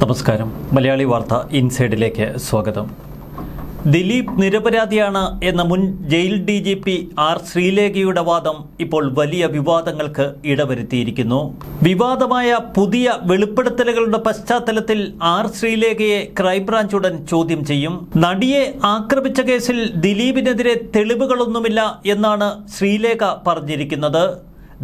നമസ്കാരം മലയാളി വാർത്ത ഇൻസൈഡിലേക്ക് സ്വാഗതം ദിലീപ് നിരപരാധിയാണ് എന്ന മുൻ jail D G P R ശ്രീലേഖയുടെ വാദം ഇപ്പോൾ വലിയ വിവാദങ്ങൾക്ക് ഇടവരുത്തിയിരിക്കുന്നു വിവാദമായ പുതിയ വെളിപ്പെടുത്തലുകളുടെ പശ്ചാത്തലത്തിൽ ആർ ശ്രീലേഖയെ ക്രൈംബ്രാഞ്ച് ഉടൻ ചോദ്യം ചെയ്യും നടിയെ ആക്രമിച്ച കേസിൽ ദിലീപിനെതിരെ തെളിവുകളൊന്നുമില്ല എന്നാണ് ശ്രീലേഖ പറഞ്ഞിരിക്കുന്നത്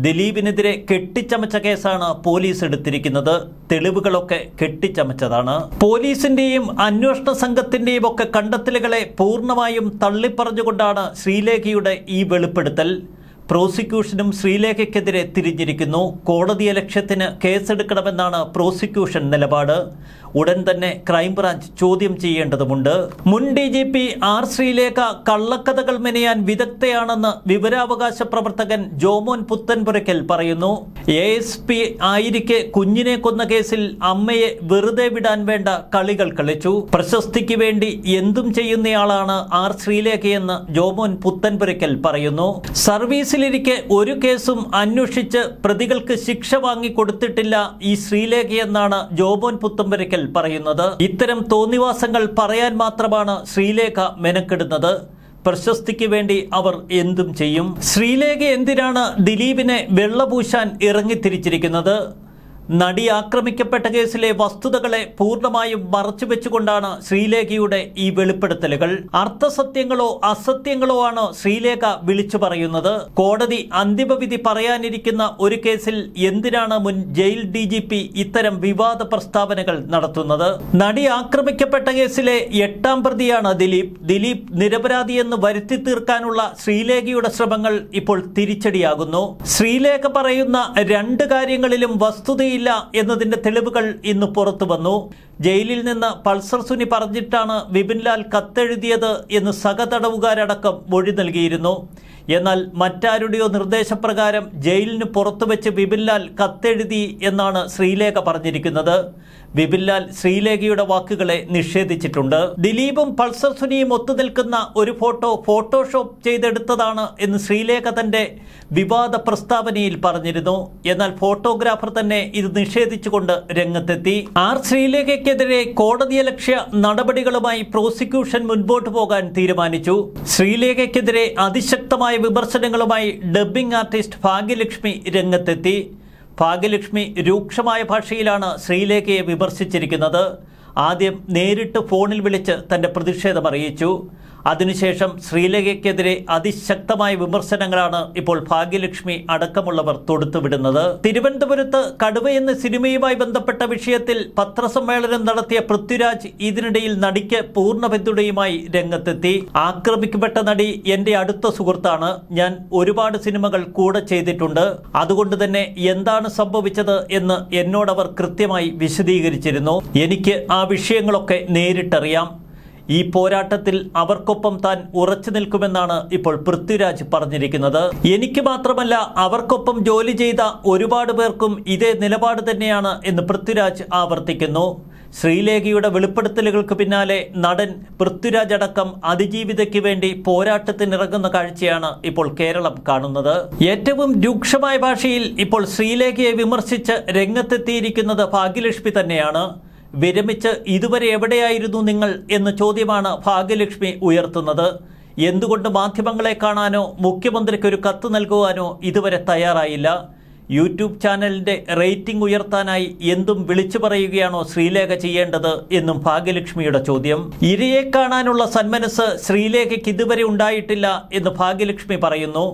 ദിലീപിനെതിരെ കെട്ടിച്ചമച്ച കേസാണ് പോലീസ് എടുത്തിരിക്കുന്നത് തെളിവുകളൊക്കെ കെട്ടിച്ചമച്ചതാണ് പോലീസിന്റെയും അന്വേഷണ സംഘത്തിന്റെയും ഒക്കെ കണ്ടെത്തലുകളെ പൂർണ്ണമായും തള്ളിപ്പറഞ്ഞുകൊണ്ടാണ് ശ്രീലേഖയുടെ ഈ വെളിപ്പെടുത്തൽ പ്രോസിക്യൂഷനും ശ്രീലേഖയ്ക്കെതിരെ തിരിഞ്ഞിരിക്കുന്നു കോടതിയ ലക്ഷ്യത്തിന് കേസെടുക്കണമെന്നാണ് പ്രോസിക്യൂഷൻ നിലപാട് ഉടൻ തന്നെ ക്രൈംബ്രാഞ്ച് ചോദ്യം ചെയ്യേണ്ടതുണ്ട് മുൻ D G P R Sreelekha കള്ളക്കഥകൾ മെനയാൻ വിദഗ്ധയാണെന്ന് വിവരാവകാശ പ്രവർത്തകൻ ജോമോൻ പുത്തൻപുരയ്ക്കൽ പറയുന്നു എ എസ് പി ആയിരിക്കെ കുഞ്ഞിനെ കൊന്ന കേസിൽ അമ്മയെ വെറുതെ വിടാൻ വേണ്ട കളികൾ കളിച്ചു പ്രശസ്തിക്ക് വേണ്ടി എന്തും ചെയ്യുന്നയാളാണ് ആർ ശ്രീലേഖയെന്ന് ജോമോൻ പുത്തൻപുരയ്ക്കൽ പറയുന്നു സർവീസിലിരിക്കെ ഒരു കേസും അന്വേഷിച്ച് പ്രതികൾക്ക് ശിക്ഷ വാങ്ങിക്കൊടുത്തിട്ടില്ല ഈ ശ്രീലേഖയെന്നാണ് ജോമോൻ പുത്തൻപുരയ്ക്കൽ പറയുന്നത് ഇത്തരം തോന്നിവാസങ്ങൾ പറയാൻ മാത്രമാണ് ശ്രീലേഖ മെനക്കെടുന്നത് പ്രശസ്തിക്ക് വേണ്ടി അവർ എന്തും ചെയ്യും ശ്രീലേഖ എന്തിനാണ് ദിലീപിനെ വെള്ളപൂശാൻ ഇറങ്ങിത്തിരിച്ചിരിക്കുന്നത് നടി ആക്രമിക്കപ്പെട്ട കേസിലെ വസ്തുതകളെ പൂർണ്ണമായും മറച്ചുവെച്ചുകൊണ്ടാണ് ശ്രീലേഖയുടെ ഈ വെളിപ്പെടുത്തലുകൾ അർത്ഥസത്യങ്ങളോ അസത്യങ്ങളോ ആണ് ശ്രീലേഖ വിളിച്ചു പറയുന്നത് കോടതി അന്തിമവിധി പറയാനിരിക്കുന്ന ഒരു കേസിൽ എന്തിനാണ് മുൻ ജയിൽ ഡി ഇത്തരം വിവാദ പ്രസ്താവനകൾ നടത്തുന്നത് നടി ആക്രമിക്കപ്പെട്ട കേസിലെ എട്ടാം പ്രതിയാണ് ദിലീപ് ദിലീപ് നിരപരാധിയെന്ന് വരുത്തി തീർക്കാനുള്ള ശ്രീലേഖയുടെ ശ്രമങ്ങൾ ഇപ്പോൾ തിരിച്ചടിയാകുന്നു ശ്രീലേഖ പറയുന്ന രണ്ട് കാര്യങ്ങളിലും വസ്തുതയിൽ ചെയ്തിട്ടില്ല എന്നതിന്റെ തെളിവുകൾ ഇന്ന് പുറത്തു വന്നു ജയിലിൽ നിന്ന് പൾസർ സുനി പറഞ്ഞിട്ടാണ് വിപിൻലാൽ കത്തെഴുതിയത് എന്ന് സഹതടവുകാരടക്കം മൊഴി നൽകിയിരുന്നു എന്നാൽ മറ്റാരുടെയോ നിർദ്ദേശപ്രകാരം ജയിലിന് പുറത്തുവെച്ച് വിപിൻലാൽ കത്തെഴുതി എന്നാണ് ശ്രീലേഖ പറഞ്ഞിരിക്കുന്നത് വിപിൻലാൽ ശ്രീലേഖയുടെ വാക്കുകളെ നിഷേധിച്ചിട്ടുണ്ട് ദിലീപും പൾസർ സുനിയും ഒത്തുനിൽക്കുന്ന ഒരു ഫോട്ടോ ഫോട്ടോഷോപ്പ് ചെയ്തെടുത്തതാണ് എന്ന് ശ്രീലേഖ തന്റെ വിവാദ പ്രസ്താവനയിൽ പറഞ്ഞിരുന്നു എന്നാൽ ഫോട്ടോഗ്രാഫർ തന്നെ ഇത് നിഷേധിച്ചുകൊണ്ട് രംഗത്തെത്തി ആർ ശ്രീലേഖയ്ക്കെതിരെ കോടതിയലക്ഷ്യ നടപടികളുമായി പ്രോസിക്യൂഷൻ മുൻപോട്ട് പോകാൻ തീരുമാനിച്ചു ശ്രീലേഖയ്ക്കെതിരെ അതിശക്തമായ വിമർശനങ്ങളുമായി ഡബ്ബിംഗ് ആർട്ടിസ്റ്റ് ഭാഗ്യലക്ഷ്മി രംഗത്തെത്തി ഭാഗ്യലക്ഷ്മി രൂക്ഷമായ ഭാഷയിലാണ് ശ്രീലേഖയെ വിമർശിച്ചിരിക്കുന്നത് ആദ്യം നേരിട്ട് ഫോണിൽ വിളിച്ച് തന്റെ പ്രതിഷേധം അറിയിച്ചു അതിനുശേഷം ശ്രീലങ്കയ്ക്കെതിരെ അതിശക്തമായ വിമർശനങ്ങളാണ് ഇപ്പോൾ ഭാഗ്യലക്ഷ്മി അടക്കമുള്ളവർ തൊടുത്തുവിടുന്നത് തിരുവനന്തപുരത്ത് കടുവ എന്ന സിനിമയുമായി ബന്ധപ്പെട്ട വിഷയത്തിൽ പത്രസമ്മേളനം നടത്തിയ പൃഥ്വിരാജ് ഇതിനിടയിൽ നടിക്ക് പൂർണ്ണ പിന്തുണയുമായി രംഗത്തെത്തി ആക്രമിക്കപ്പെട്ട നടി എന്റെ അടുത്ത സുഹൃത്താണ് ഞാൻ ഒരുപാട് സിനിമകൾ കൂടെ ചെയ്തിട്ടുണ്ട് അതുകൊണ്ട് തന്നെ എന്താണ് സംഭവിച്ചത് എന്ന് എന്നോടവർ കൃത്യമായി വിശദീകരിച്ചിരുന്നു എനിക്ക് ആ വിഷയങ്ങളൊക്കെ നേരിട്ടറിയാം ഈ പോരാട്ടത്തിൽ അവർക്കൊപ്പം താൻ ഉറച്ചു നിൽക്കുമെന്നാണ് ഇപ്പോൾ പൃഥ്വിരാജ് പറഞ്ഞിരിക്കുന്നത് എനിക്ക് മാത്രമല്ല അവർക്കൊപ്പം ജോലി ചെയ്ത ഒരുപാട് പേർക്കും ഇതേ നിലപാട് തന്നെയാണ് എന്ന് പൃഥ്വിരാജ് ആവർത്തിക്കുന്നു ശ്രീലേഖയുടെ വെളിപ്പെടുത്തലുകൾക്ക് പിന്നാലെ നടൻ പൃഥ്വിരാജ് അടക്കം അതിജീവിതയ്ക്ക് വേണ്ടി പോരാട്ടത്തിനിറങ്ങുന്ന കാഴ്ചയാണ് ഇപ്പോൾ കേരളം കാണുന്നത് ഏറ്റവും രൂക്ഷമായ ഭാഷയിൽ ഇപ്പോൾ ശ്രീലേഖയെ വിമർശിച്ച് രംഗത്തെത്തിയിരിക്കുന്നത് ഭാഗ്യലക്ഷ്മി തന്നെയാണ് വിരമിച്ച് ഇതുവരെ എവിടെയായിരുന്നു നിങ്ങൾ എന്ന ചോദ്യമാണ് ഭാഗ്യലക്ഷ്മി ഉയർത്തുന്നത് എന്തുകൊണ്ട് മാധ്യമങ്ങളെ കാണാനോ മുഖ്യമന്ത്രിക്ക് ഒരു കത്ത് നൽകുവാനോ ഇതുവരെ തയ്യാറായില്ല യൂട്യൂബ് ചാനലിൻ്റെ റേറ്റിംഗ് ഉയർത്താനായി എന്തും വിളിച്ചു പറയുകയാണോ ശ്രീലേഖ ചെയ്യേണ്ടത് എന്നും ഭാഗ്യലക്ഷ്മിയുടെ ചോദ്യം ഇരയെ കാണാനുള്ള സന്മനസ് ശ്രീലേഖയ്ക്ക് ഇതുവരെ ഉണ്ടായിട്ടില്ല എന്ന് ഭാഗ്യലക്ഷ്മി പറയുന്നു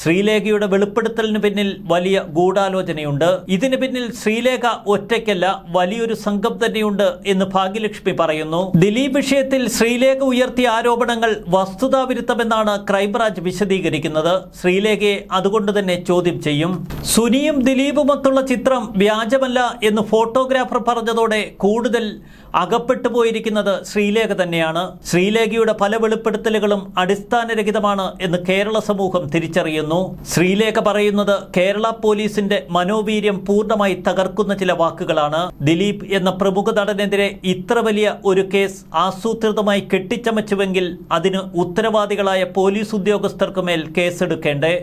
ശ്രീലേഖയുടെ വെളിപ്പെടുത്തലിന് പിന്നിൽ വലിയ ഗൂഢാലോചനയുണ്ട് ഇതിന് പിന്നിൽ ശ്രീലേഖ ഒറ്റയ്ക്കല്ല വലിയൊരു സംഘം തന്നെയുണ്ട് എന്ന് ഭാഗ്യലക്ഷ്മി പറയുന്നു ദിലീപ് വിഷയത്തിൽ ശ്രീലേഖ ഉയർത്തിയ ആരോപണങ്ങൾ വസ്തുതാവിരുദ്ധമെന്നാണ് ക്രൈംബ്രാഞ്ച് വിശദീകരിക്കുന്നത് ശ്രീലേഖയെ അതുകൊണ്ട് തന്നെ ചോദ്യം ചെയ്യും സുനിയും ദിലീപുമൊത്തുള്ള ചിത്രം വ്യാജമല്ല എന്ന് ഫോട്ടോഗ്രാഫർ പറഞ്ഞതോടെ കൂടുതൽ അകപ്പെട്ടു പോയിരിക്കുന്നത് ശ്രീലേഖ തന്നെയാണ് ശ്രീലേഖയുടെ പല വെളിപ്പെടുത്തലുകളും അടിസ്ഥാനരഹിതമാണ് എന്ന് കേരള സമൂഹം തിരിച്ചറിയുന്നു ശ്രീലേഖ പറയുന്നത് കേരള പോലീസിന്റെ മനോവീര്യം പൂർണ്ണമായി തകർക്കുന്ന ചില വാക്കുകളാണ് ദിലീപ് എന്ന പ്രമുഖ നടനെതിരെ ഇത്ര വലിയ ഒരു കേസ് ആസൂത്രിതമായി കെട്ടിച്ചമച്ചുവെങ്കിൽ അതിന് ഉത്തരവാദികളായ പോലീസ് ഉദ്യോഗസ്ഥർക്ക് മേൽ കേസെടുക്കേണ്ടേ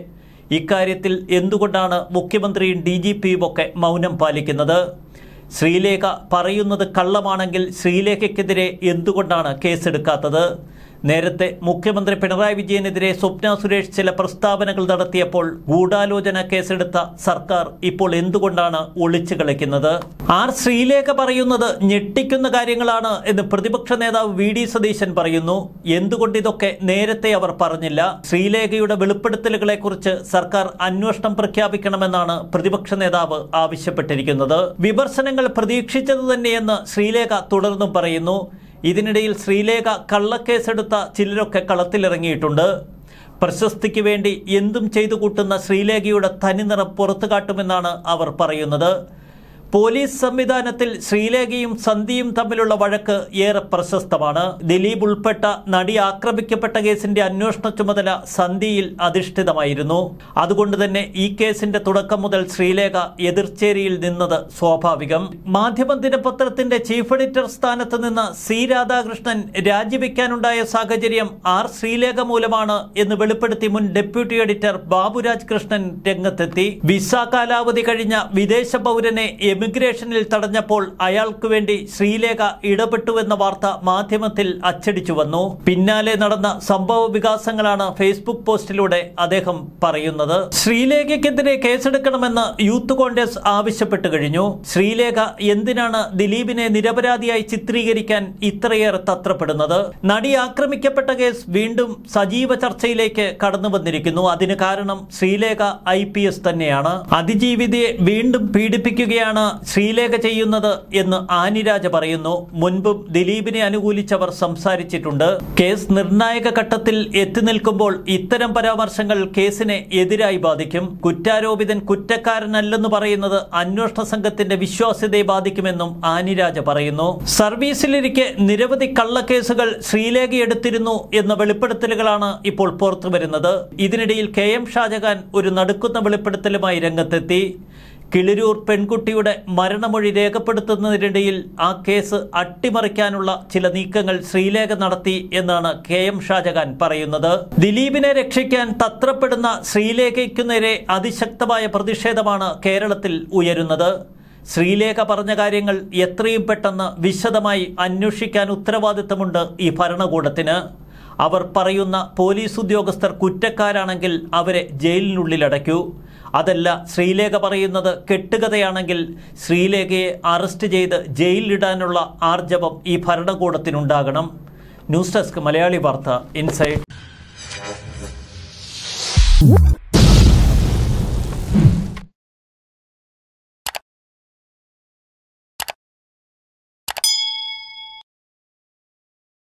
ഇക്കാര്യത്തിൽ എന്തുകൊണ്ടാണ് മുഖ്യമന്ത്രിയും ഡി ജി പിയുമൊക്കെ മൗനം പാലിക്കുന്നത് ശ്രീലേഖ പറയുന്നത് കള്ളമാണെങ്കിൽ ശ്രീലേഖയ്ക്കെതിരെ എന്തുകൊണ്ടാണ് കേസെടുക്കാത്തത് നേരത്തെ മുഖ്യമന്ത്രി പിണറായി വിജയനെതിരെ സ്വപ്ന സുരേഷ് ചില പ്രസ്താവനകൾ നടത്തിയപ്പോൾ ഗൂഢാലോചന കേസെടുത്ത സർക്കാർ ഇപ്പോൾ എന്തുകൊണ്ടാണ് ഒളിച്ചു കളിക്കുന്നത് ആർ ശ്രീലേഖ പറയുന്നത് ഞെട്ടിക്കുന്ന കാര്യങ്ങളാണ് എന്ന് പ്രതിപക്ഷ നേതാവ് വി ഡി സതീശൻ പറയുന്നു എന്തുകൊണ്ട് ഇതൊക്കെ നേരത്തെ അവർ പറഞ്ഞില്ല ശ്രീലേഖയുടെ വെളിപ്പെടുത്തലുകളെക്കുറിച്ച് സർക്കാർ അന്വേഷണം പ്രഖ്യാപിക്കണമെന്നാണ് പ്രതിപക്ഷ നേതാവ് ആവശ്യപ്പെട്ടിരിക്കുന്നത് വിമർശനങ്ങൾ പ്രതീക്ഷിച്ചത് തന്നെയെന്ന് ശ്രീലേഖ തുടർന്നും പറയുന്നു ഇതിനിടയിൽ ശ്രീലേഖ കള്ളക്കേസെടുത്ത ചിലരൊക്കെ കളത്തിലിറങ്ങിയിട്ടുണ്ട് പ്രശസ്തിക്ക് വേണ്ടി എന്തും ചെയ്തു കൂട്ടുന്ന ശ്രീലേഖയുടെ തനിനിറം പുറത്തു കാട്ടുമെന്നാണ് അവർ പറയുന്നത് പോലീസ് സംവിധാനത്തിൽ ശ്രീലേഖയും സന്ധിയും തമ്മിലുള്ള വഴക്ക് ഏറെ പ്രശസ്തമാണ് ദിലീപ് ഉൾപ്പെട്ട നടി ആക്രമിക്കപ്പെട്ട കേസിന്റെ അന്വേഷണ ചുമതല സന്ധിയിൽ അധിഷ്ഠിതമായിരുന്നു അതുകൊണ്ട് തന്നെ ഈ കേസിന്റെ തുടക്കം മുതൽ ശ്രീലേഖ എതിർച്ചേരിയിൽ നിന്നത് സ്വാഭാവികം ദിനപത്രത്തിന്റെ ചീഫ് എഡിറ്റർ സ്ഥാനത്ത് നിന്ന് സി രാധാകൃഷ്ണൻ രാജിവെക്കാനുണ്ടായ സാഹചര്യം ആർ ശ്രീലേഖ മൂലമാണ് എന്ന് വെളിപ്പെടുത്തി മുൻ ഡെപ്യൂട്ടി എഡിറ്റർ ബാബുരാജ് കൃഷ്ണൻ രംഗത്തെത്തി വിസ കാലാവധി കഴിഞ്ഞ വിദേശ പൗരനെ എമി ഇമിഗ്രേഷനിൽ തടഞ്ഞപ്പോൾ അയാൾക്കു വേണ്ടി ശ്രീലേഖ ഇടപെട്ടുവെന്ന വാർത്ത മാധ്യമത്തിൽ അച്ചടിച്ചു വന്നു പിന്നാലെ നടന്ന സംഭവ വികാസങ്ങളാണ് ഫേസ്ബുക്ക് പോസ്റ്റിലൂടെ അദ്ദേഹം പറയുന്നത് ശ്രീലേഖയ്ക്കെതിരെ കേസെടുക്കണമെന്ന് യൂത്ത് കോൺഗ്രസ് ആവശ്യപ്പെട്ടു കഴിഞ്ഞു ശ്രീലേഖ എന്തിനാണ് ദിലീപിനെ നിരപരാധിയായി ചിത്രീകരിക്കാൻ ഇത്രയേറെ തത്രപ്പെടുന്നത് നടി ആക്രമിക്കപ്പെട്ട കേസ് വീണ്ടും സജീവ ചർച്ചയിലേക്ക് കടന്നു വന്നിരിക്കുന്നു അതിന് കാരണം ശ്രീലേഖ ഐ തന്നെയാണ് അതിജീവിതയെ വീണ്ടും പീഡിപ്പിക്കുകയാണ് ശ്രീലേഖ ചെയ്യുന്നത് എന്ന് ആനിരാജ പറയുന്നു മുൻപും ദിലീപിനെ അനുകൂലിച്ചവർ സംസാരിച്ചിട്ടുണ്ട് കേസ് നിർണായക ഘട്ടത്തിൽ എത്തി നിൽക്കുമ്പോൾ ഇത്തരം പരാമർശങ്ങൾ കേസിനെ എതിരായി ബാധിക്കും കുറ്റാരോപിതൻ കുറ്റക്കാരനല്ലെന്ന് പറയുന്നത് അന്വേഷണ സംഘത്തിന്റെ വിശ്വാസ്യതയെ ബാധിക്കുമെന്നും ആനിരാജ പറയുന്നു സർവീസിലിരിക്കെ നിരവധി കള്ളക്കേസുകൾ ശ്രീലേഖ എടുത്തിരുന്നു എന്ന വെളിപ്പെടുത്തലുകളാണ് ഇപ്പോൾ പുറത്തുവരുന്നത് ഇതിനിടയിൽ കെ എം ഷാജഹാൻ ഒരു നടുക്കുന്ന വെളിപ്പെടുത്തലുമായി രംഗത്തെത്തി കിളിരൂർ പെൺകുട്ടിയുടെ മരണമൊഴി രേഖപ്പെടുത്തുന്നതിനിടയിൽ ആ കേസ് അട്ടിമറിക്കാനുള്ള ചില നീക്കങ്ങൾ ശ്രീലേഖ നടത്തി എന്നാണ് കെ എം ഷാജഹാൻ പറയുന്നത് ദിലീപിനെ രക്ഷിക്കാൻ തത്രപ്പെടുന്ന ശ്രീലേഖയ്ക്കു നേരെ അതിശക്തമായ പ്രതിഷേധമാണ് കേരളത്തിൽ ഉയരുന്നത് ശ്രീലേഖ പറഞ്ഞ കാര്യങ്ങൾ എത്രയും പെട്ടെന്ന് വിശദമായി അന്വേഷിക്കാൻ ഉത്തരവാദിത്തമുണ്ട് ഈ ഭരണകൂടത്തിന് അവർ പറയുന്ന പോലീസ് ഉദ്യോഗസ്ഥർ കുറ്റക്കാരാണെങ്കിൽ അവരെ ജയിലിനുള്ളിലടയ്ക്കൂ അതല്ല ശ്രീലേഖ പറയുന്നത് കെട്ടുകഥയാണെങ്കിൽ ശ്രീലേഖയെ അറസ്റ്റ് ചെയ്ത് ജയിലിലിടാനുള്ള ആർജവം ഈ ഭരണകൂടത്തിനുണ്ടാകണം ന്യൂസ് ഡെസ്ക് മലയാളി വാർത്ത ഇൻസൈഡ്